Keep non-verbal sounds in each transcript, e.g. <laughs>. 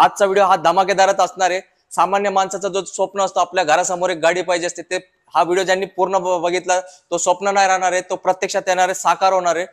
आजचा व्हिडिओ हा धमाकेदारच असणार आहे सामान्य माणसाचा जो स्वप्न असतो आपल्या घरासमोर एक गाडी पाहिजे असते ते हा व्हिडिओ ज्यांनी पूर्ण बघितला तो स्वप्न नाही राहणार आहे तो प्रत्यक्षात येणार आहे साकार होणार आहे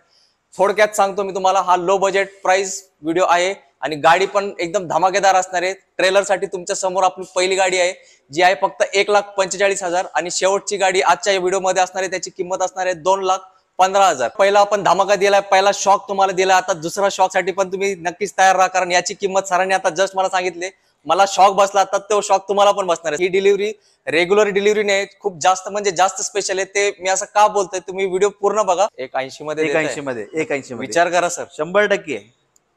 थोडक्यात सांगतो मी तुम्हाला हा लो बजेट प्राइस व्हिडिओ आहे आणि गाडी पण एकदम धमाकेदार असणार आहे साठी तुमच्या समोर आपली पहिली गाडी आहे जी आहे फक्त एक लाख पंचेचाळीस हजार आणि शेवटची गाडी आजच्या या व्हिडिओमध्ये असणार आहे त्याची किंमत असणार आहे दोन लाख पंधरा हजार पहिला आपण धमाका दिलाय पहिला शॉक तुम्हाला दिला आता दुसरा शॉक साठी पण तुम्ही नक्कीच तयार राहा कारण याची किंमत सरांनी आता जस्ट मला सांगितले मला शॉक बसला आता तो शॉक तुम्हाला पण बसणार आहे ही डिलिव्हरी रेग्युलर डिलिव्हरी नाही खूप जास्त म्हणजे जास्त स्पेशल आहे ते मी असं का बोलतोय तुम्ही व्हिडिओ पूर्ण बघा एक ऐंशी मध्ये एक ऐंशी मध्ये एक ऐंशी विचार करा सर शंभर टक्के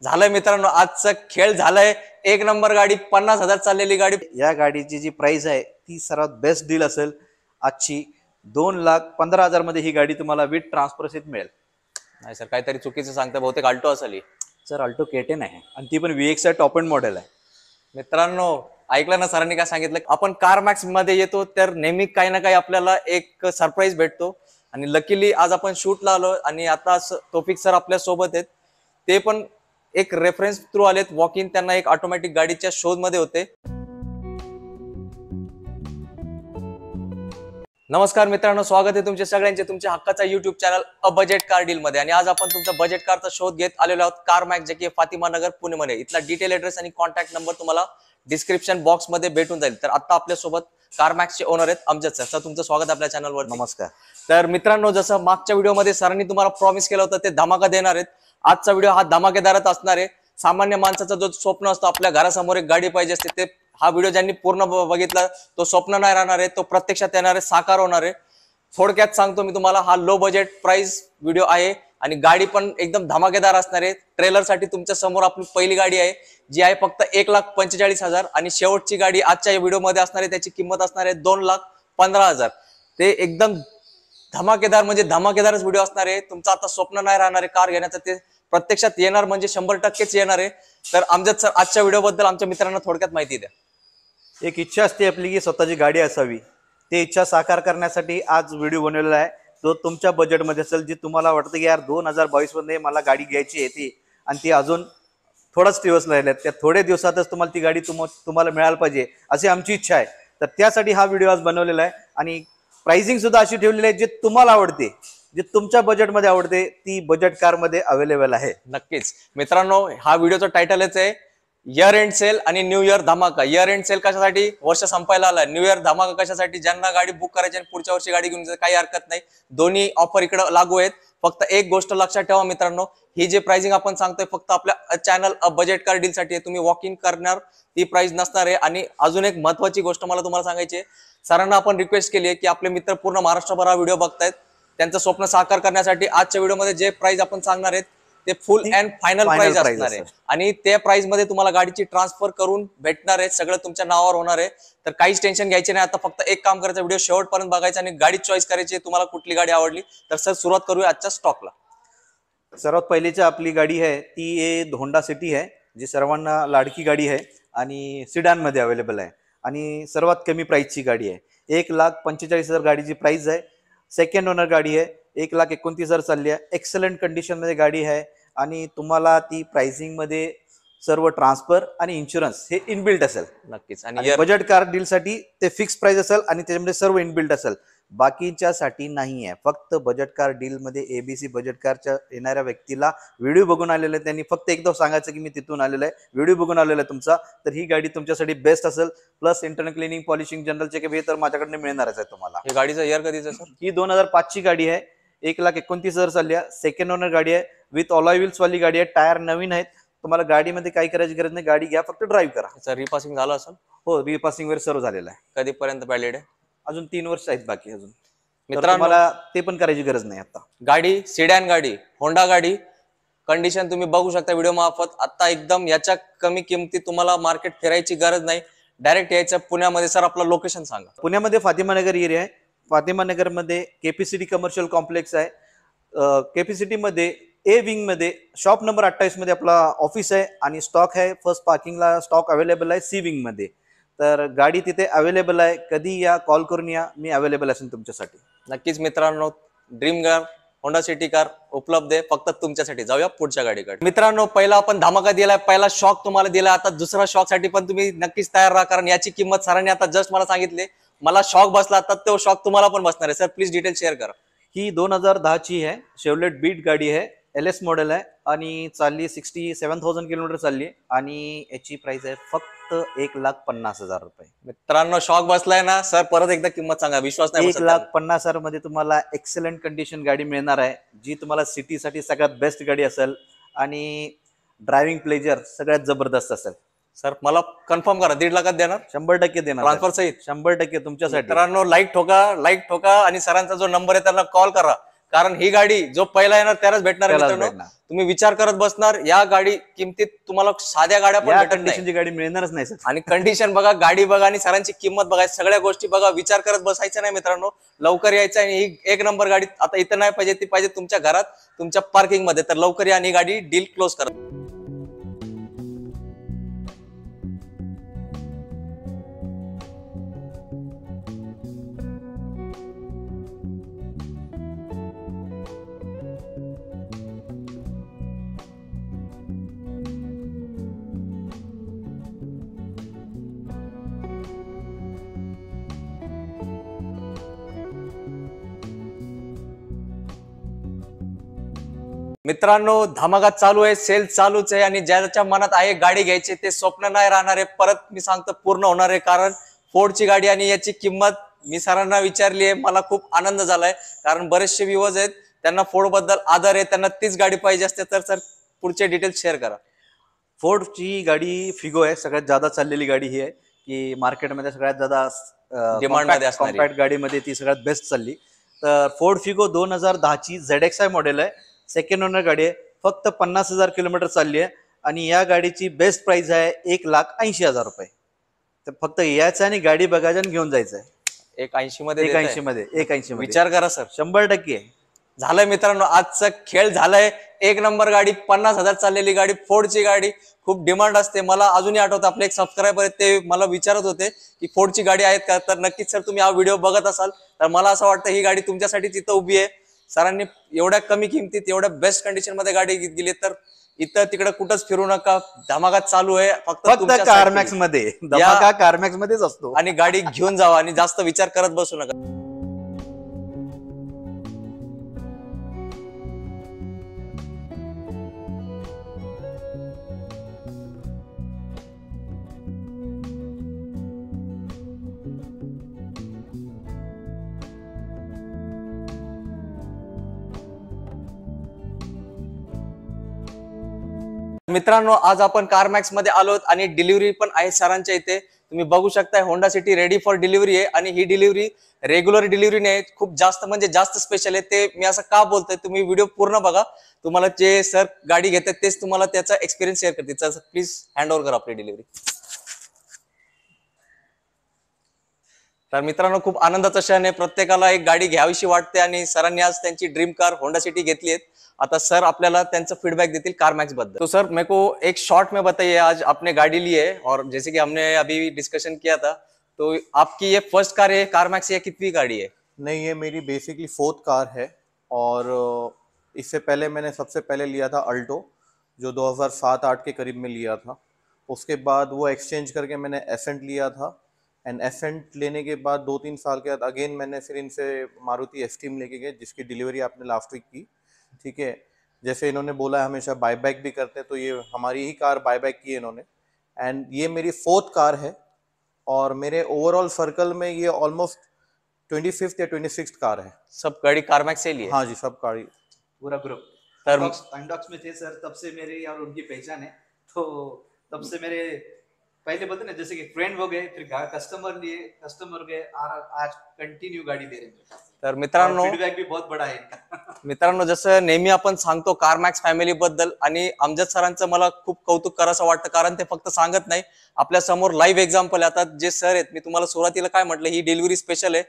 झालंय मित्रांनो आजचा खेळ झालाय एक नंबर गाडी पन्नास हजार चाललेली गाडी या गाडीची जी प्राइस आहे ती सर्वात बेस्ट डील असेल आजची दोन लाख पंधरा हजार मध्ये ही गाडी तुम्हाला विथ ट्रान्सफरसित मिळेल नाही सर काहीतरी चुकीचं सांगता बहुतेक अल्टो असली सर अल्टो केटे आहे आणि ती पण व्ही टॉप एंड मॉडेल आहे मित्रांनो ऐकलं ना सरांनी काय सांगितलं आपण कार मॅक्स मध्ये येतो तर नेहमी काही ना काही आपल्याला एक सरप्राईज भेटतो आणि लकीली आज आपण शूटला आलो आणि आता टोपिक सर आपल्या सोबत आहेत ते पण एक रेफरन्स थ्रू आलेत वॉकिंग त्यांना एक ऑटोमॅटिक गाडीच्या शोध मध्ये होते नमस्कार मित्रांनो स्वागत आहे तुमच्या सगळ्यांचे तुमच्या हक्काचा YouTube channel a budget car deal मध्ये आणि आज आपण तुमचा बजेट कारचा शोध घेत आलेलो आहोत कार मॅक जे की फातिमा नगर पुणे मध्ये इथला डिटेल ऍड्रेस आणि कॉन्टॅक्ट नंबर तुम्हाला डिस्क्रिप्शन बॉक्स मध्ये भेटून जाईल तर आता आपल्यासोबत कार मॅक्सचे ओनर आहेत अमजद सर सर तुमचं स्वागत आपल्या चॅनलवर नमस्कार तर मित्रांनो जसं मागच्या व्हिडिओमध्ये सरांनी तुम्हाला प्रॉमिस केलं होतं ते धमाका देणार आहेत आजचा व्हिडिओ हा धमाकेदारच असणार आहे सामान्य माणसाचा जो स्वप्न असतो आपल्या घरासमोर एक गाडी पाहिजे असते ते हा व्हिडिओ ज्यांनी पूर्ण बघितला तो स्वप्न नाही राहणार आहे तो प्रत्यक्षात येणार आहे साकार होणार आहे थोडक्यात सांगतो मी तुम्हाला हा लो बजेट प्राइस व्हिडिओ आहे आणि गाडी पण एकदम धमाकेदार असणार आहे ट्रेलर साठी तुमच्या समोर आपली पहिली गाडी आहे जी आहे फक्त एक लाख पंचेचाळीस हजार आणि शेवटची गाडी आजच्या व्हिडिओमध्ये असणार आहे त्याची किंमत असणार आहे दोन लाख पंधरा हजार ते एकदम धमाकेदार म्हणजे धमाकेदारच व्हिडिओ असणार आहे तुमचं आता स्वप्न नाही राहणार आहे कार घेण्याचं ते प्रत्यक्षात येणार म्हणजे शंभर टक्केच येणार आहे तर आमच्यात सर आजच्या बद्दल आमच्या मित्रांना थोडक्यात माहिती द्या एक इच्छा असते आपली की स्वतःची गाडी असावी ते इच्छा साकार करण्यासाठी आज व्हिडिओ बनवलेला आहे जो तुमच्या बजेटमध्ये असेल जी तुम्हाला वाटतं की यार दोन हजार बावीसमध्ये मला गाडी घ्यायची आहे ती आणि ती अजून थोडाच दिवस राहिल्यात त्या थोड्या दिवसातच तुम्हाला ती गाडी तुम तुम्हाला मिळायला पाहिजे अशी आमची इच्छा आहे तर त्यासाठी हा व्हिडिओ आज बनवलेला आहे आणि सुद्धा अशी ठेवलेली आहे जे तुम्हाला आवडते जे तुमच्या बजेटमध्ये आवडते ती बजेट कारमध्ये अवेलेबल आहे नक्कीच मित्रांनो हा व्हिडिओचा टायटलच आहे इयर एंड सेल आणि न्यू इयर धमाका इयर एंड सेल कशासाठी वर्ष संपायला आला न्यू इयर धमाका कशासाठी ज्यांना गाडी बुक करायची आणि पुढच्या वर्षी गाडी घेऊन काही हरकत नाही दोन्ही ऑफर इकडे लागू आहेत फक्त एक गोष्ट लक्षात ठेवा मित्रांनो ही जे प्राइसिंग आपण सांगतोय फक्त आपल्या चॅनल बजेट कार डील साठी तुम्ही वॉक इन करणार ती प्राइस नसणार आहे आणि अजून एक महत्वाची गोष्ट मला तुम्हाला सांगायची आहे सरांना आपण रिक्वेस्ट केली आहे की आपले मित्र पूर्ण महाराष्ट्रभर हा व्हिडिओ बघतायत त्यांचं स्वप्न साकार करण्यासाठी आजच्या व्हिडिओमध्ये जे प्राइस आपण सांगणार आहेत ते फुल अँड फायनल प्राइस असणार आहे आणि त्या प्राइस मध्ये तुम्हाला गाडीची ट्रान्सफर करून भेटणार आहे सगळं तुमच्या नावावर होणार आहे तर काहीच टेन्शन घ्यायचे नाही आता फक्त एक काम करायचं व्हिडिओ शेवटपर्यंत बघायचा आणि गाडी चॉईस करायची तुम्हाला कुठली गाडी आवडली तर सर सुरुवात करूया आजच्या स्टॉकला सर्वात पहिलीची आपली गाडी आहे ती ए धोंडा सिटी आहे जी सर्वांना लाडकी गाडी आहे आणि मध्ये अवेलेबल आहे आणि सर्वात कमी प्राइसची गाडी आहे एक लाख पंचेचाळीस हजार गाडीची प्राइस आहे सेकंड ओनर गाडी आहे एक लाख एकोणतीस हजार चालली आहे एक्सलंट कंडिशनमध्ये गाडी आहे आणि तुम्हाला ती मध्ये सर्व ट्रान्सफर आणि इन्शुरन्स हे इनबिल्ट असेल नक्कीच आणि बजेट कार डील साठी ते फिक्स प्राइस असेल आणि त्याच्यामध्ये सर्व इनबिल्ट असेल बाकीच्यासाठी नाही आहे फक्त बजेट कार डीलमध्ये एबीसी बजेट कारच्या येणाऱ्या व्यक्तीला व्हिडिओ बघून आलेला आहे त्यांनी फक्त एकदा सांगायचं की मी तिथून आलेलं आहे व्हिडिओ बघून आलेला आहे तुमचा तर ही गाडी तुमच्यासाठी बेस्ट असेल plus internal cleaning polishing general checkup हे तर माझ्याकडे मिळणारच आहे तुम्हाला गाडीचा इयर कधीच असेल ही दोन हजार पाचची गाडी आहे एक लाख एकोणतीस हजार चालली आहे सेकंड ओनर गाडी आहे विथ ऑलॉय व्हील्स वाली गाडी आहे टायर नवीन आहेत तुम्हाला गाडीमध्ये काही करायची गरज नाही गाडी घ्या फक्त ड्राईव्ह करा सर रिपासिंग झालं असेल हो रिपासिंग वगैरे सर्व झालेलं आहे कधीपर्यंत पॅलेड आहे अजून तीन वर्ष आहेत बाकी अजून मित्रांनो मला ते पण करायची गरज नाही आता गाडी सिडॅन गाडी होंडा गाडी कंडिशन तुम्ही बघू शकता व्हिडिओ मार्फत आता एकदम याच्या कमी किमतीत तुम्हाला मार्केट फिरायची गरज नाही डायरेक्ट यायचं पुण्यामध्ये सर आपलं लोकेशन सांगा पुण्यामध्ये नगर एरिया आहे Fatima C city commercial complex आहे मध्ये ए विंगमध्ये शॉप नंबर अठ्ठावीसमध्ये आपला ऑफिस आहे आणि स्टॉक आहे फर्स्ट पार्किंगला स्टॉक अवेलेबल आहे सी विंगमध्ये तर गाडी तिथे अवेलेबल आहे कधी या कॉल करून या मी अवेलेबल असेल तुमच्यासाठी नक्कीच मित्रांनो dream car Honda City car उपलब्ध आहे फक्त तुमच्यासाठी जाऊया पुढच्या गाडीकडे मित्रांनो पहिला आपण धमाका दिलाय पहिला शॉक तुम्हाला दिला आता दुसरा शॉक साठी पण तुम्ही नक्कीच तयार राहा कारण याची किंमत सरांनी आता जस्ट मला सांगितले मला शॉक बसला आता तो शॉक तुम्हाला पण बसणार आहे सर प्लीज डिटेल शेअर करा ही दोन हजार दहाची आहे शेवलेट बीट गाडी आहे एल एस मॉडेल आहे आणि चालली सिक्स्टी सेवन थाउजंड किलोमीटर चालली आणि याची प्राइस आहे फक्त एक लाख पन्नास हजार रुपये मित्रांनो शॉक बसलाय ना सर परत एकदा किंमत सांगा विश्वास नाही एक लाख पन्नास हजार मध्ये तुम्हाला एक्सलंट कंडिशन गाडी मिळणार आहे जी तुम्हाला सिटीसाठी सगळ्यात बेस्ट गाडी असेल आणि ड्रायव्हिंग प्लेजर सगळ्यात जबरदस्त असेल सर मला कन्फर्म करा दीड लाखात देणार शंभर टक्के देणार ट्रान्सफर सहित शंभर टक्के तुमच्यासाठी मित्रांनो लाईक ठोका लाईक ठोका आणि सरांचा जो नंबर आहे त्यांना कॉल करा कारण ही गाडी जो पहिला येणार त्यालाच भेटणार तुम्ही विचार करत बसणार या गाडी किमतीत तुम्हाला साध्या गाड्या पण नाही गाडी मिळणारच नाही सर आणि कंडिशन बघा गाडी बघा आणि सरांची किंमत बघा सगळ्या गोष्टी बघा विचार करत बसायचं नाही मित्रांनो लवकर यायचं आणि ही एक नंबर गाडी आता इथं नाही पाहिजे ती पाहिजे तुमच्या घरात तुमच्या पार्किंग मध्ये तर लवकर या आणि गाडी डील क्लोज करा मित्रांनो धमागात चालू आहे सेल चालूच आहे आणि ज्याच्या मनात आहे गाडी घ्यायची ते स्वप्न नाही राहणार आहे परत मी सांगतो पूर्ण होणार आहे कारण फोर्डची गाडी आणि याची किंमत मी सरांना विचारली आहे मला खूप आनंद झालाय कारण बरेचसे व्हिवर्स आहेत त्यांना फोर्ड बद्दल आदर आहे त्यांना तीच गाडी पाहिजे असते तर सर पुढचे डिटेल्स शेअर करा फोर्डची गाडी फिगो आहे सगळ्यात जादा चाललेली गाडी ही आहे की मार्केटमध्ये सगळ्यात जादा डिमांडमध्ये कॉम्पॅक्ट गाडीमध्ये ती सगळ्यात बेस्ट चालली तर फोर्ड फिगो दोन हजार दहाची झेड एक्स आय मॉडेल आहे सेकंड ओनर गाडी आहे फक्त पन्नास हजार किलोमीटर चालली आहे आणि या गाडीची बेस्ट प्राइस आहे एक लाख ऐंशी हजार रुपये तर फक्त यायचं आणि गाडी बघायचं आणि घेऊन जायचं आहे एक ऐंशी मध्ये एक ऐंशी मध्ये एक ऐंशी विचार करा सर शंभर टक्के झालंय मित्रांनो आजचा खेळ झालाय एक नंबर गाडी पन्नास हजार चाललेली गाडी फोर्डची गाडी खूप डिमांड असते मला अजूनही आठवतं आपले एक सबस्क्रायबर ते मला विचारत होते की फोर्डची गाडी आहेत का तर नक्कीच सर तुम्ही हा व्हिडिओ बघत असाल तर मला असं वाटतं ही गाडी तुमच्यासाठी तिथं उभी आहे सरांनी एवढ्या कमी किमतीत एवढ्या बेस्ट कंडिशन मध्ये गाडी गेली तर इथं तिकडे कुठंच फिरू नका धमाका चालू आहे फक्त कार्मॅक्स कारमॅक्स मध्ये धमाका कारमॅक्स मध्येच असतो आणि गाडी घेऊन जावा आणि जास्त विचार करत बसू नका मित्रांनो आज आपण कारमॅक्स मध्ये आलोत आणि डिलिव्हरी पण आहे सरांच्या इथे तुम्ही बघू शकताय Honda City ready for delivery आहे आणि ही डिलिव्हरी रेग्युलर डिलिव्हरी नाही खूप जास्त म्हणजे जास्त स्पेशल आहे ते मी असं का बोलतोय तुम्ही व्हिडिओ पूर्ण बघा तुम्हाला जे सर गाडी घेतात तेच तुम्हाला त्याचा एक्सपिरियन्स शेअर करते प्लीज हँड ओव्हर करा आपली डिलिव्हरी तर मित्रांनो खूप आनंदाचा क्षण आहे प्रत्येकाला एक गाडी घ्यावीशी वाटते आणि सरांनी आज त्यांची ड्रीम कार होंडा सिटी घेतली आहे आता सर आपल्याला फीडबैक देतील कार मैक्स बद्दल तो सर मेरे को एक शॉर्ट में बताइए आज आपने गाड़ी ली है और जैसे कि हमने अभी डिस्कशन किया था तो आपकी ये फर्स्ट कार है कार मैक्स या कितनी गाड़ी है नहीं ये मेरी बेसिकली फोर्थ कार है और इससे पहले मैंने सबसे पहले लिया था अल्टो जो 2007-8 के करीब में लिया था उसके बाद वो एक्सचेंज करके मैंने एसेंट लिया था एंड एसेंट लेने के बाद दो तीन साल के बाद अगेन मैंने फिर इनसे मारुति एस टीम लेके गए जिसकी डिलीवरी आपने लास्ट वीक की ठीक है जैसे इन्होंने बोला हमेशा बायबैक भी करते हैं तो ये हमारी ही कार बायबैक की है इन्होंने एंड ये मेरी फोर्थ कार है और मेरे ओवरऑल सर्कल में ये ऑलमोस्ट ट्वेंटी फिफ्थ या ट्वेंटी सिक्स कार है सब गाड़ी कारमैक से लिए हाँ जी सब गाड़ी पूरा ग्रुप में थे सर तब से मेरी और उनकी पहचान है तो तब से मेरे पहले बोलते ना जैसे कि फ्रेंड हो गए फिर कस्टमर लिए कस्टमर गए आज कंटिन्यू गाडी दे रहे तर मित्रांनो फीडबॅक बी बहुत बडा आहे <laughs> मित्रांनो जसं नेहमी आपण सांगतो कारमॅक्स फॅमिली बद्दल आणि अमजद सरांचं मला खूप कौतुक करायचं वाटतं कारण ते फक्त सांगत नाही आपल्या समोर लाईव्ह एक्झाम्पल येतात जे सर आहेत मी तुम्हाला सुरुवातीला काय म्हटलं ही डिलिव्हरी स्पेशल आहे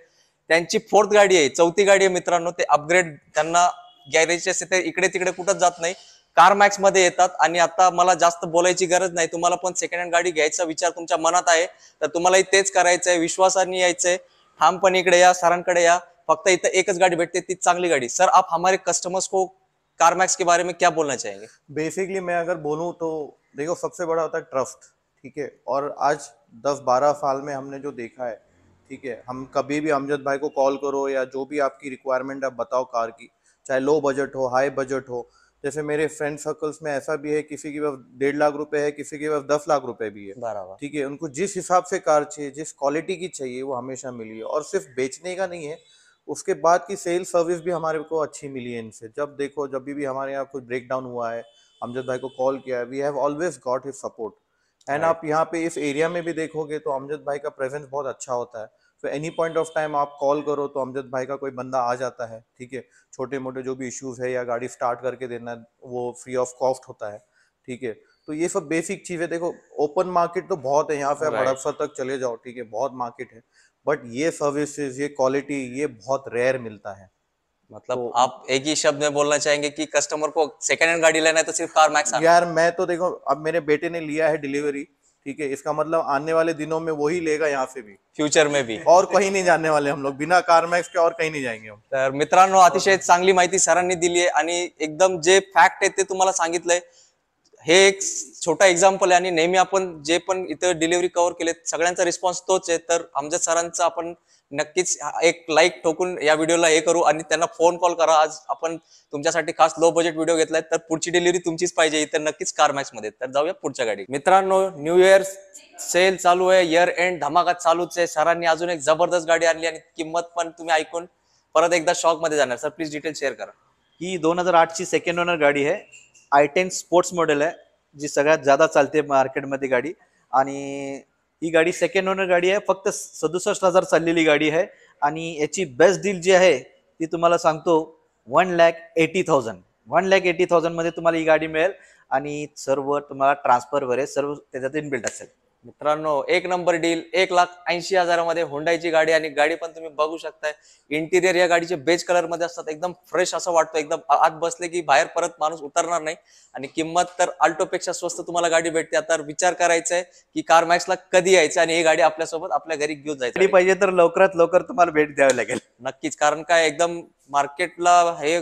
त्यांची फोर्थ गाडी आहे चौथी गाडी आहे मित्रांनो ते अपग्रेड त्यांना गॅरेजेस इकडे तिकडे कुठंच जात नाही कार मैक्स येतात आणि आता मला जास्त बोला गरज नहीं तुम्हारा पण सेकंड हँड गाडी घ्यायचा विचार तुमच्या मनात है तो तुम्हारा ही कराए आहे विश्वासाने हम पे इकडे या सर या फक्त इतना एक गाड़ी भेटते है चांगली गाड़ी सर आप हमारे कस्टमर्स को कारमैक्स के बारे में क्या बोलना चाहेंगे बेसिकली मैं अगर बोलूँ तो देखो सबसे बड़ा होता है ट्रस्ट ठीक है और आज दस बारह साल में हमने जो देखा है ठीक है हम कभी भी अमजद भाई को कॉल करो या जो भी आपकी रिक्वायरमेंट आप बताओ कार की चाहे लो बजट हो हाई बजट हो जैसे मेरे फ्रेंड सर्कल्स में ऐसा भी है किसी के पास डेढ़ लाख रुपए है किसी के पास दस लाख रुपए भी है बराबर ठीक है उनको जिस हिसाब से कार चाहिए जिस क्वालिटी की चाहिए वो हमेशा मिली है और सिर्फ बेचने का नहीं है उसके बाद की सेल सर्विस भी हमारे को अच्छी मिली है इनसे जब देखो जब भी, हमारे यहाँ कुछ ब्रेक डाउन हुआ है अमजद भाई को कॉल किया है we have always got his support and आप यहाँ पे इस एरिया में भी देखोगे तो अमजद भाई का प्रेजेंस बहुत अच्छा होता है तो एनी पॉइंट ऑफ टाइम आप कॉल करो तो अमजद भाई का कोई बंदा आ जाता है ठीक है छोटे मोटे जो भी इश्यूज है या गाड़ी स्टार्ट करके देना वो फ्री ऑफ कॉस्ट होता है ठीक है तो ये सब बेसिक चीज़ें देखो ओपन मार्केट तो बहुत है यहाँ पे आप हड़प्पा तक चले जाओ ठीक है बहुत मार्केट है बट ये सर्विसेज ये क्वालिटी ये बहुत रेयर मिलता है मतलब तो, आप एक ही शब्द में बोलना चाहेंगे कि कस्टमर को सेकेंड हैंड गाड़ी लेना है तो सिर्फ कार मैक्स यार मैं तो देखो अब मेरे बेटे ने लिया है डिलीवरी ठीक है इसका मतलब आने वाले दिनों में वही लेगा यहाँ से भी फ्यूचर में भी और कहीं नहीं जाने वाले हम लोग बिना कारमॅक्स के और कहीं नहीं जाएंगे हम मित्रों अतिशय चांगली माहिती सरांनी दिली आहे आणि एकदम जे फैक्ट है तुम्हारा संगित हे एक छोटा एक्झाम्पल आहे आणि नेहमी आपण जे पण इथं डिलिव्हरी कव्हर केले सगळ्यांचा रिस्पॉन्स तोच आहे तर आमच्या सरांचा आपण नक्कीच एक लाईक ठोकून या व्हिडिओला हे करू आणि त्यांना फोन कॉल करा आज आपण तुमच्यासाठी खास लो बजेट व्हिडिओ घेतलाय तर पुढची डिलिव्हरी तुमचीच पाहिजे इतर नक्कीच कार मॅक्स मध्ये तर जाऊया पुढच्या गाडी मित्रांनो न्यू इयर सेल चालू आहे इयर एंड धमाका चालूच आहे सरांनी अजून एक जबरदस्त गाडी आणली आणि किंमत पण तुम्ही ऐकून परत एकदा शॉक मध्ये जाणार सर प्लीज डिटेल शेअर करा ही दोन हजार ची सेकंड ओनर गाडी आहे आय टेन स्पोर्ट्स मॉडेल आहे जी सगळ्यात जादा चालते मार्केटमध्ये गाडी आणि ही गाडी सेकंड ओनर गाडी आहे फक्त सदुसष्ट हजार चाललेली गाडी आहे आणि याची बेस्ट डील जी आहे ती तुम्हाला सांगतो one lakh eighty thousand one lakh eighty थाउजंडमध्ये तुम्हाला ही गाडी मिळेल आणि सर्व तुम्हाला ट्रान्सफर वगैरे सर्व त्याच्यात इनबिल्ट असेल मित्रांनो एक नंबर डील एक लाख ऐंशी हजारामध्ये होंडायची गाडी आणि गाडी पण तुम्ही बघू शकताय इंटिरियर या गाडीचे बेज कलर मध्ये असतात एकदम फ्रेश असं वाटतं एकदम आत बसले की बाहेर परत माणूस उतरणार नाही आणि किंमत तर अल्टोपेक्षा स्वस्त तुम्हाला गाडी भेटते आता विचार करायचा आहे की कार मॅक्सला कधी यायचं आणि ही गाडी आपल्यासोबत आपल्या घरी घेऊन जायची पाहिजे तर लवकरात लवकर तुम्हाला भेट द्यावी लागेल नक्कीच कारण काय एकदम मार्केटला हे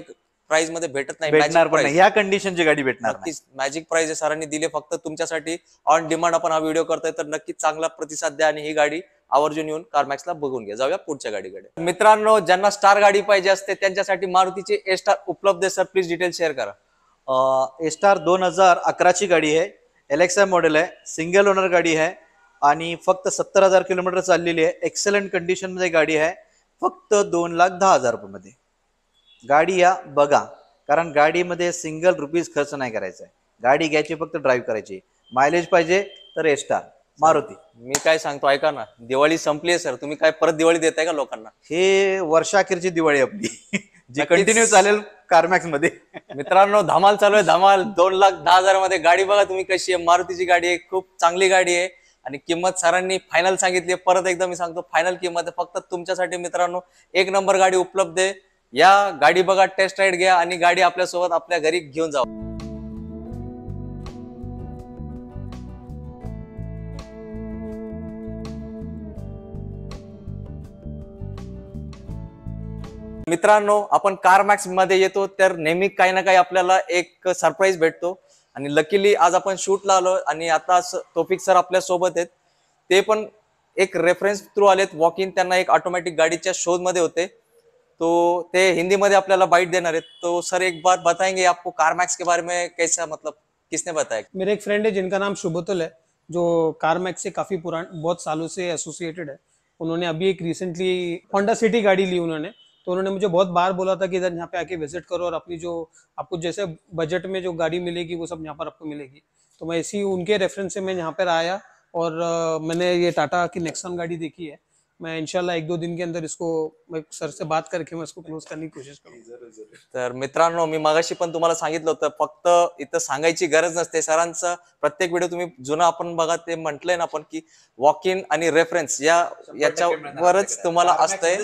प्राइस मध्ये भेटत नाही भेटणार कंडिशनची गाडी भेटणार नक्कीच मॅजिक प्राइस हे सरांनी दिले फक्त तुमच्यासाठी ऑन डिमांड आपण हा व्हिडिओ करतोय तर नक्कीच चांगला प्रतिसाद द्या आणि ही गाडी आवर्जून येऊन कारमॅक्सला बघून घ्या जाऊया पुढच्या गाडीकडे मित्रांनो ज्यांना स्टार गाडी पाहिजे असते त्यांच्यासाठी मारुतीची ए स्टार उपलब्ध आहे सर प्लीज डिटेल शेअर करा स्टार दोन हजार ची गाडी आहे एलेक्सा मॉडेल आहे सिंगल ओनर गाडी आहे आणि फक्त सत्तर हजार किलोमीटर चाललेली आहे एक्सलंट मध्ये गाडी आहे फक्त दोन लाख दहा हजार रुपये मध्ये गाडी या बघा कारण गाडीमध्ये सिंगल रुपीज खर्च नाही करायचा आहे गाडी घ्यायची फक्त ड्राईव्ह करायची मायलेज पाहिजे तर एस्टार मारुती मी काय सांगतो ऐका ना दिवाळी संपली आहे सर तुम्ही काय परत दिवाळी देताय का लोकांना हे वर्षाखेरची दिवाळी आपली <laughs> जी कंटिन्यू चालेल कारमॅक्स मध्ये <laughs> मित्रांनो धमाल चालू आहे धमाल दोन लाख दहा हजार मध्ये गाडी बघा तुम्ही कशी आहे मारुतीची गाडी आहे खूप चांगली गाडी आहे आणि किंमत सरांनी फायनल सांगितली परत एकदा मी सांगतो फायनल किंमत आहे फक्त तुमच्यासाठी मित्रांनो एक नंबर गाडी उपलब्ध आहे या गाडी बघा टेस्ट राईड घ्या आणि गाडी आपल्यासोबत आपल्या घरी घेऊन जा मित्रांनो आपण कार मॅक्स मध्ये येतो तर नेहमी काही ना काही आपल्याला एक सरप्राईज भेटतो आणि लकीली आज आपण शूटला आलो आणि आता टोपिक सर आपल्या सोबत आहेत ते पण एक रेफरन्स थ्रू आलेत वॉकिंग त्यांना एक ऑटोमॅटिक गाडीच्या शोध मध्ये होते तो ते हिंदी मध्य अपने बाइट देना है तो सर एक बार बताएंगे आपको कारमैक्स के बारे में कैसा मतलब किसने बताया मेरे एक फ्रेंड है जिनका नाम शुभतुल है जो कारमैक्स से काफ़ी पुरान बहुत सालों से एसोसिएटेड है उन्होंने अभी एक रिसेंटली होंडा सिटी गाड़ी ली उन्होंने तो उन्होंने मुझे बहुत बार बोला था कि इधर यहाँ पे आके विजिट करो और अपनी जो आपको जैसे बजट में जो गाड़ी मिलेगी वो सब यहाँ पर आपको मिलेगी तो मैं इसी उनके रेफरेंस से मैं यहाँ पर आया और मैंने ये टाटा की नेक्सन गाड़ी देखी है मैं इनशाला एक दो दिन के अंदर इसको मैं सर से बात करके मैं इसको क्लोज करने की कोशिश तर मित्रांनो मी मगाशी पण तुम्हाला सांगितलं होतं फक्त इथं सांगायची गरज नसते सरांचं प्रत्येक व्हिडिओ तुम्ही जुना आपण बघा ते म्हटलंय ना आपण की वॉक इन आणि रेफरन्स या याच्यावरच तुम्हाला असतंय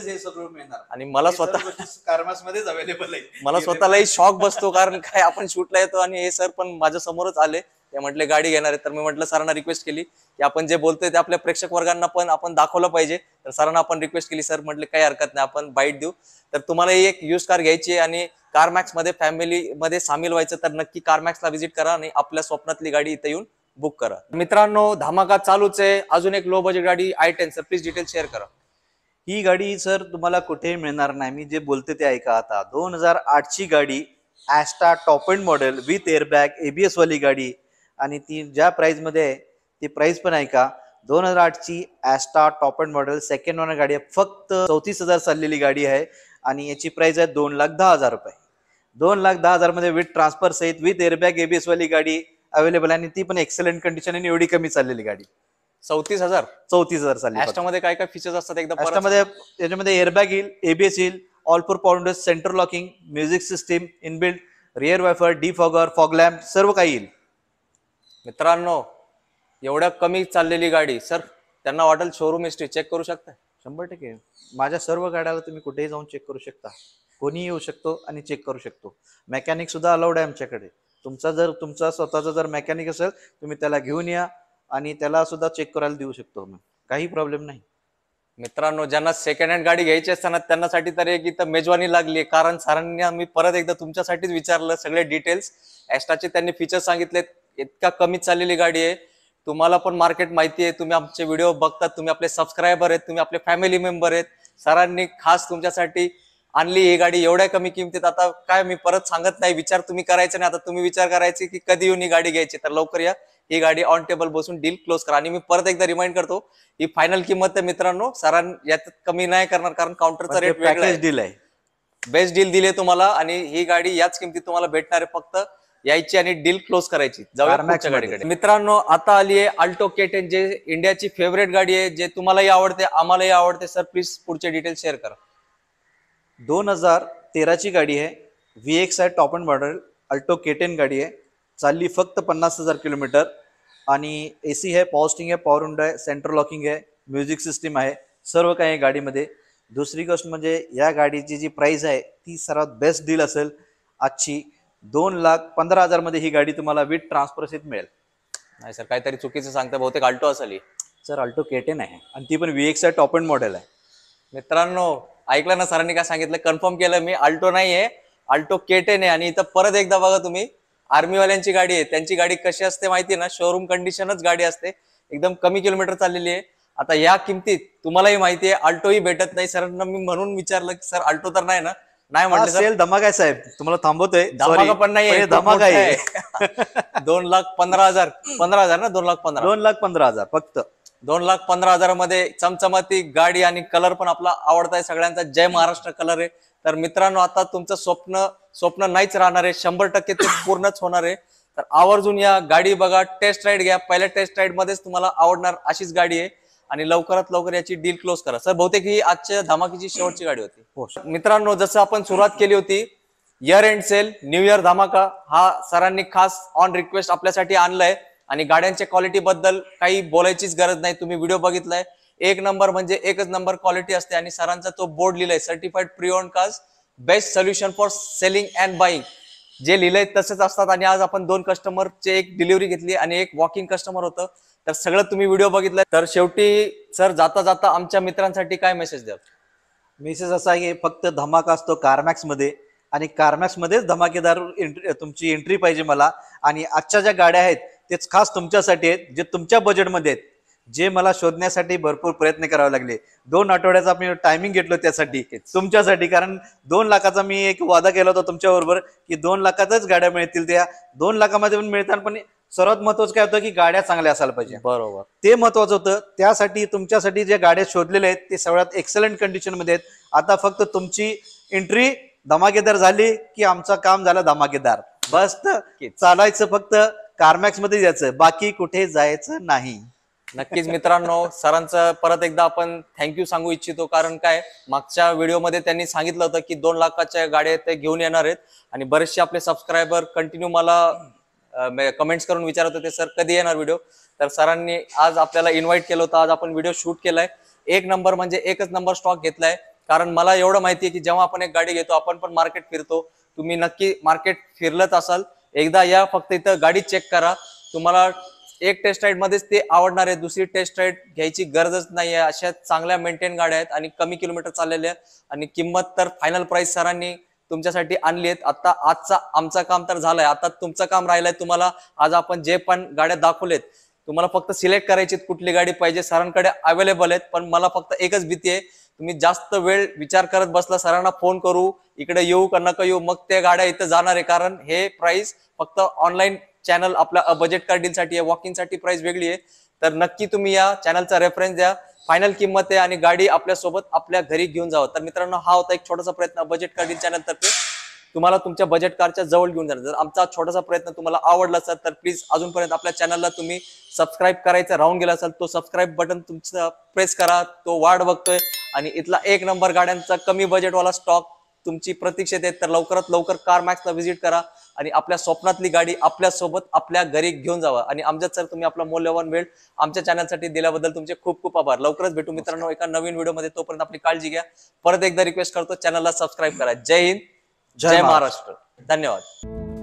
आणि मला स्वतः अवेलेबल आहे मला स्वतःलाही शॉक बसतो कारण काय आपण शूटला येतो आणि हे सर पण माझ्या समोरच आले त्या म्हटले गाडी घेणार आहे तर मी म्हटलं सरांना रिक्वेस्ट केली की आपण जे बोलतोय ते आपल्या प्रेक्षक वर्गांना पण आपण दाखवलं पाहिजे तर सरांना आपण रिक्वेस्ट केली सर म्हटले काही हरकत नाही आपण बाईट देऊ तर तुम्हाला एक यूज कार घ्यायची आहे आणि कारमॅक्समध्ये फॅमिलीमध्ये सामील व्हायचं तर नक्की कारमॅक्सला व्हिजिट करा आणि आपल्या स्वप्नातली गाडी इथे येऊन बुक करा मित्रांनो धमाका चालूच आहे अजून एक लो बजेट गाडी I ten sir please detail share करा ही गाडी सर तुम्हाला कुठेही मिळणार नाही मी जे बोलते ते ऐका आता दोन हजार आठची गाडी Asta top end model with airbag ABS वाली गाडी आणि ती ज्या प्राईजमध्ये आहे ती प्राईज पण का दोन हजार आठची Asta top end model second owner गाडी आहे फक्त चौतीस हजार चाललेली गाडी आहे आणि याची प्राईज आहे दोन लाख दहा हजार रुपये दोन लाख दहा हजारमध्ये विथ ट्रान्सफर सहित विथ एअरबॅग वाली गाडी अवेलेबल आहे आणि ती पण एक्सलेंट कंडिशन आणि एवढी कमी चाललेली गाडी चौतीस हजार चौतीस हजार चालली ॲस्टामध्ये काय काय फीचर्स असतात एकदा ॲस्टामध्ये याच्यामध्ये एअरबॅग येईल एबीएस येईल ऑलपूर पाऊंडर्स centre locking music system inbuilt rear wiper defogger fog lamp सर्व काही येईल मित्रांनो एवढ्या कमी चाललेली गाडी सर त्यांना वाटेल शोरूम हिस्ट्री चेक करू शकता शंभर टक्के माझ्या सर्व गाड्याला तुम्ही कुठेही जाऊन चेक करू शकता कोणीही येऊ शकतो आणि चेक करू शकतो मेकॅनिक सुद्धा अलाउड आहे आमच्याकडे तुमचा जर तुमचा स्वतःचा जर मेकॅनिक असेल तुम्ही त्याला घेऊन या आणि त्याला सुद्धा चेक करायला देऊ शकतो मग काही प्रॉब्लेम नाही मित्रांनो ज्यांना सेकंड हँड गाडी घ्यायची असताना त्यांनासाठी तर एक इथं मेजवानी लागली कारण सरांनी मी परत एकदा तुमच्यासाठीच विचारलं सगळे डिटेल्स एस्ट्राचे त्यांनी फीचर्स सांगितलेत इतका कमी चाललेली गाडी आहे तुम्हाला पण मार्केट माहिती आहे तुम्ही आमचे व्हिडिओ बघतात तुम्ही आपले सबस्क्रायबर आहेत तुम्ही आपले फॅमिली मेंबर आहेत सरांनी खास तुमच्यासाठी आणली ही गाडी एवढ्या कमी किमतीत आता काय मी परत सांगत नाही विचार तुम्ही करायचे नाही आता तुम्ही विचार करायचे की कधी येऊन ही गाडी घ्यायची तर लवकर या ही गाडी ऑन टेबल बसून डील क्लोज करा आणि मी परत एकदा रिमाइंड करतो ही फायनल किंमत आहे मित्रांनो सरां यात कमी नाही करणार कारण काउंटरचा रेट वेगळा डील आहे बेस्ट डील दिली तुम्हाला आणि ही गाडी याच किमतीत तुम्हाला भेटणार आहे फक्त यायची आणि डील क्लोज करायची मित्रांनो आता आली आहे अल्टो केटेन जे इंडियाची फेवरेट गाडी आहे जे तुम्हालाही आवडते आम्हालाही आवडते सर प्लीज पुढचे डिटेल शेअर करा दोन हजार तेराची गाडी आहे व्ही एक्स आहे top end model Alto K ten गाडी आहे चालली फक्त पन्नास हजार किलोमीटर आणि ए सी आहे पॉस्टिंग आहे पॉवर हुंड आहे सेंटर लॉकिंग आहे म्युझिक सिस्टीम आहे सर्व काही आहे गाडीमध्ये दुसरी गोष्ट म्हणजे या गाडीची जी प्राईज आहे ती सर्वात बेस्ट डील असेल आजची दोन लाख पंधरा मध्ये ही गाडी तुम्हाला विथ ट्रान्सफरसित मिळेल नाही सर काहीतरी चुकीचं सांगता बहुतेक अल्टो असेल सर अल्टो टेन आहे आणि ती पण V X top end model आहे मित्रांनो ऐकलं ना सरांनी काय सांगितलं कन्फर्म केलं मी अल्टो नाहीये अल्टो टेन आहे आणि इथं परत एकदा बघा तुम्ही आर्मीवाल्यांची गाडी आहे त्यांची गाडी कशी असते माहिती आहे ना शोरूम कंडिशनच गाडी असते एकदम कमी किलोमीटर चाललेली आहे आता या किमतीत तुम्हालाही माहिती आहे अल्टोही भेटत नाही सरांना मी म्हणून विचारलं की सर अल्टो तर नाही ना नाही म्हटलं सेल धमाका आहे साहेब तुम्हाला थांबवतोय धमाका पण नाही धमाका आहे <laughs> दोन लाख पंधरा हजार पंधरा हजार ना दोन लाख पंधरा दोन लाख पंधरा हजार फक्त दोन लाख पंधरा हजार मध्ये चमचमाती गाडी आणि कलर पण आपला आवडताय आहे सगळ्यांचा जय महाराष्ट्र कलर आहे तर मित्रांनो आता तुमचं स्वप्न स्वप्न नाहीच राहणार आहे शंभर टक्के ते पूर्णच होणार आहे तर आवर्जून या गाडी बघा टेस्ट राईड घ्या पहिल्या टेस्ट राईड मध्येच तुम्हाला आवडणार अशीच गाडी आहे आणि लवकरात लवकर याची डील क्लोज करा सर बहुतेक ही आजच्या धमाकीची शेवटची गाडी होती हो, मित्रांनो जसं आपण सुरुवात केली होती year end sale new year धमाका हा सरांनी खास ऑन रिक्वेस्ट आपल्यासाठी आणलाय आणि गाड्यांच्या क्वालिटी बद्दल काही बोलायचीच गरज नाही तुम्ही व्हिडिओ बघितलाय एक नंबर म्हणजे एकच नंबर क्वालिटी असते आणि सरांचा तो बोर्ड लिहिलाय सर्टिफाईड प्रिओन कास्ट best solution for selling and buying जे लिहिलंय तसेच असतात आणि आज आपण दोन कस्टमरचे एक डिलिव्हरी घेतली आणि एक वॉकिंग कस्टमर होतं तर सगळं तुम्ही व्हिडिओ बघितलं तर शेवटी सर जाता जाता आमच्या मित्रांसाठी काय मेसेज द्या मेसेज असा आहे की फक्त धमाका असतो मध्ये आणि मध्येच धमाकेदार एंट्री तुमची एंट्री पाहिजे मला आणि आजच्या ज्या गाड्या आहेत तेच खास तुमच्यासाठी आहेत जे तुमच्या बजेटमध्ये आहेत जे मला शोधण्यासाठी भरपूर प्रयत्न करावे लागले दोन आठवड्याचा मी टायमिंग घेतलो त्यासाठी तुमच्यासाठी कारण दोन लाखाचा मी एक वादा केला होता तुमच्याबरोबर की दोन लाखातच गाड्या मिळतील त्या दोन लाखामध्ये पण मिळतात पण सर्वात महत्वाचं काय होतं की गाड्या चांगल्या असायला पाहिजे बरोबर ते महत्वाचं होतं त्यासाठी तुमच्यासाठी ज्या गाड्या शोधलेल्या आहेत ते सगळ्यात एक्सलंट कंडिशनमध्ये आहेत आता फक्त तुमची एंट्री धमाकेदार झाली की आमचं काम झालं धमाकेदार बस चालायचं फक्त कारमॅक्स मध्ये जायचं बाकी कुठे जायचं नाही नक्कीच मित्रांनो सरांचं परत एकदा आपण थँक्यू सांगू इच्छितो कारण काय मागच्या व्हिडिओमध्ये त्यांनी सांगितलं होतं की दोन लाखाच्या गाड्या ते घेऊन येणार आहेत आणि बरेचसे आपले सबस्क्रायबर कंटिन्यू मला कमेंट्स करून विचारत होते सर कधी येणार व्हिडिओ तर सरांनी आज आपल्याला इन्व्हाइट केलं होतं आज आपण व्हिडिओ शूट केलाय एक नंबर म्हणजे एकच नंबर स्टॉक घेतलाय कारण मला एवढं माहिती आहे की जेव्हा आपण एक गाडी घेतो आपण पण मार्केट फिरतो तुम्ही नक्की मार्केट फिरलंच असाल एकदा या फक्त इथं गाडी चेक करा तुम्हाला एक टेस्ट राईड मध्येच ते आवडणार आहे दुसरी टेस्ट राईड घ्यायची गरजच नाही आहे अशा चांगल्या मेंटेन गाड्या आहेत आणि कमी किलोमीटर चाललेल्या आहेत आणि किंमत तर फायनल प्राइस सरांनी तुमच्यासाठी आणली आहेत आता आजचा आमचा काम तर झालंय आता तुमचं काम राहिलंय तुम्हाला आज आपण जे पण गाड्या दाखवलेत तुम्हाला फक्त सिलेक्ट करायची कुठली गाडी पाहिजे सरांकडे अवेलेबल आहेत पण मला फक्त एकच भीती आहे तुम्ही जास्त वेळ विचार करत बसला सरांना फोन करू इकडे येऊ का नका येऊ मग त्या गाड्या इथं जाणार आहे कारण हे प्राइस फक्त ऑनलाईन चॅनल आपला बजेट कार साठी आहे साठी प्राइस वेगळी आहे तर नक्की तुम्ही या चॅनलचा रेफरन्स द्या फायनल किंमत आहे आणि गाडी आपल्यासोबत आपल्या घरी घेऊन जावं तर मित्रांनो हा होता एक छोटासा प्रयत्न बजेट कार चॅनल तर्फे तुम्हाला तुमच्या बजेट कारच्या जवळ घेऊन जाणार जर आमचा छोटासा प्रयत्न तुम्हाला आवडला असेल तर प्लीज अजूनपर्यंत आपल्या चॅनलला तुम्ही सबस्क्राईब करायचा राहून गेला असाल तो सबस्क्राईब बटन तुमचा प्रेस करा तो वाढ बघतोय आणि इथला एक नंबर गाड्यांचा कमी बजेटवाला स्टॉक तुमची प्रतीक्षेत आहे तर लवकरात लवकर कार मॅक्सला व्हिजिट करा आणि आपल्या स्वप्नातली गाडी आपल्यासोबत आपल्या घरी घेऊन जावा आणि आमच्यात सर तुम्ही आपला मौल्यवान वेळ आमच्या चॅनलसाठी दिल्याबद्दल तुमचे खूप खूप आभार लवकरच भेटू मित्रांनो एका नवीन व्हिडिओमध्ये तोपर्यंत आपली काळजी घ्या परत एकदा रिक्वेस्ट करतो चॅनलला सबस्क्राईब करा जय हिंद जय महाराष्ट्र धन्यवाद